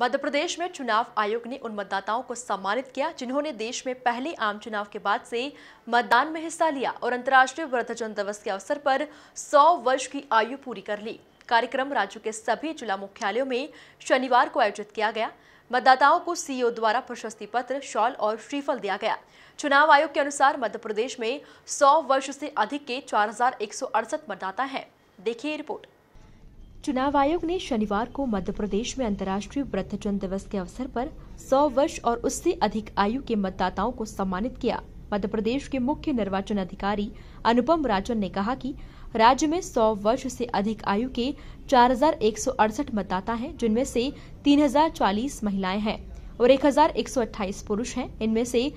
मध्य प्रदेश में चुनाव आयोग ने उन मतदाताओं को सम्मानित किया जिन्होंने देश में पहले आम चुनाव के बाद से मतदान में हिस्सा लिया और अंतर्राष्ट्रीय वृद्धजन दिवस के अवसर पर 100 वर्ष की आयु पूरी कर ली कार्यक्रम राज्य के सभी जिला मुख्यालयों में शनिवार को आयोजित किया गया मतदाताओं को सीईओ द्वारा प्रशस्ति पत्र शॉल और श्रीफल दिया गया चुनाव आयोग के अनुसार मध्य प्रदेश में सौ वर्ष से अधिक के चार मतदाता हैं देखिए रिपोर्ट चुनाव आयोग ने शनिवार को मध्य प्रदेश में अंतर्राष्ट्रीय वृद्धजन दिवस के अवसर पर 100 वर्ष और उससे अधिक आयु के मतदाताओं को सम्मानित किया मध्य प्रदेश के मुख्य निर्वाचन अधिकारी अनुपम राजन ने कहा कि राज्य में 100 वर्ष से अधिक आयु के 4,168 मतदाता हैं जिनमें से 3,040 महिलाएं हैं और 1,128 पुरुष हैं इनमें से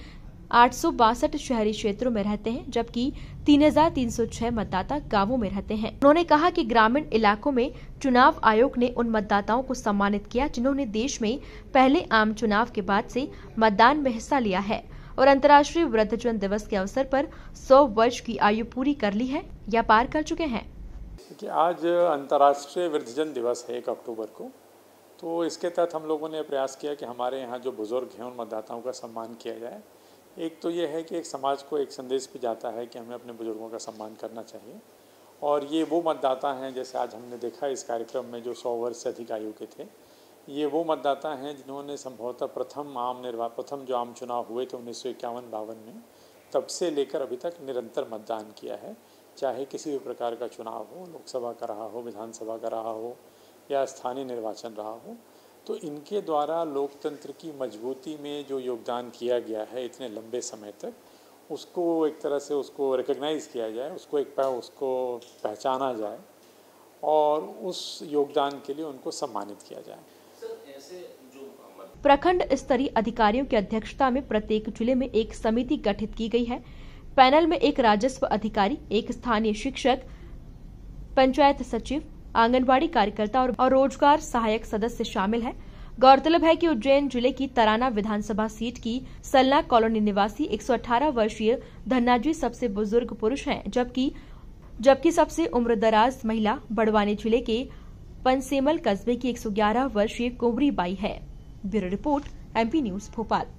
आठ शहरी क्षेत्रों में रहते हैं जबकि 3,306 मतदाता गांवों में रहते हैं उन्होंने कहा कि ग्रामीण इलाकों में चुनाव आयोग ने उन मतदाताओं को सम्मानित किया जिन्होंने देश में पहले आम चुनाव के बाद से मतदान में हिस्सा लिया है और अंतर्राष्ट्रीय वृद्धजन दिवस के अवसर पर 100 वर्ष की आयु पूरी कर ली है या पार कर चुके हैं आज अंतर्राष्ट्रीय वृद्धजन दिवस है एक अक्टूबर को तो इसके तहत हम लोगों ने प्रयास किया कि हमारे यहाँ जो बुज़ुर्ग हैं उन मतदाताओं का सम्मान किया जाए एक तो ये है कि एक समाज को एक संदेश भी जाता है कि हमें अपने बुज़ुर्गों का सम्मान करना चाहिए और ये वो मतदाता हैं जैसे आज हमने देखा इस कार्यक्रम में जो सौ वर्ष से अधिक आयु के थे ये वो मतदाता हैं जिन्होंने संभवतः प्रथम आम निर्वा प्रथम जो आम चुनाव हुए थे उन्नीस सौ इक्यावन बावन में तब से लेकर अभी तक निरंतर मतदान किया है चाहे किसी भी प्रकार का चुनाव हो लोकसभा का रहा हो विधानसभा का रहा हो या स्थानीय निर्वाचन रहा हो तो इनके द्वारा लोकतंत्र की मजबूती में जो योगदान किया गया है इतने लंबे समय तक उसको एक तरह से उसको रिकग्नाइज़ किया जाए उसको एक उसको पहचाना जाए और उस योगदान के लिए उनको सम्मानित किया जाए प्रखंड स्तरीय अधिकारियों की अध्यक्षता में प्रत्येक जिले में एक समिति गठित की गई है पैनल में एक राजस्व अधिकारी एक स्थानीय शिक्षक पंचायत सचिव आंगनबाड़ी कार्यकर्ता और रोजगार सहायक सदस्य शामिल है गौरतलब है कि उज्जैन जिले की तराना विधानसभा सीट की सलना कॉलोनी निवासी 118 वर्षीय धन्नाजी सबसे बुजुर्ग पुरुष हैं जबकि जबकि सबसे उम्रदराज महिला बड़वानी जिले के पंसेमल कस्बे की 111 वर्षीय कुंवरी बाई है bureau report MP news Bhopal